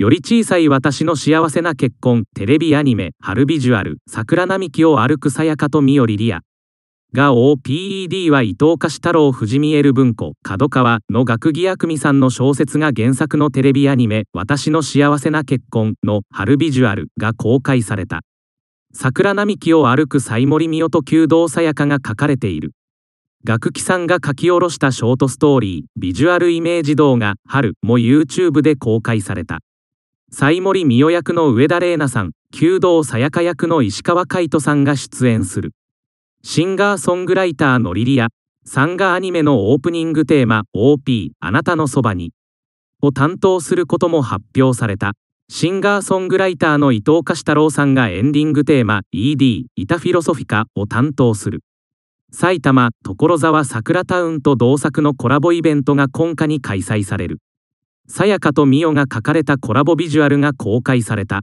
より小さい私の幸せな結婚テレビアニメ春ビジュアル桜並木を歩くさやかとみよりりや。が OPED は伊藤貸太郎藤見える文庫角川の学義悪美さんの小説が原作のテレビアニメ私の幸せな結婚の春ビジュアルが公開された桜並木を歩く西森美代と弓道さやかが書かれている学木さんが書き下ろしたショートストーリービジュアルイメージ動画春も YouTube で公開された西森美代役の上田玲奈さん、弓道さやか役の石川海人さんが出演する。シンガーソングライターのリリア、サンガアニメのオープニングテーマ OP あなたのそばにを担当することも発表された。シンガーソングライターの伊藤貸太郎さんがエンディングテーマ ED イタフィロソフィカを担当する。埼玉、所沢桜タウンと同作のコラボイベントが今夏に開催される。さやかとみおが書かれたコラボビジュアルが公開された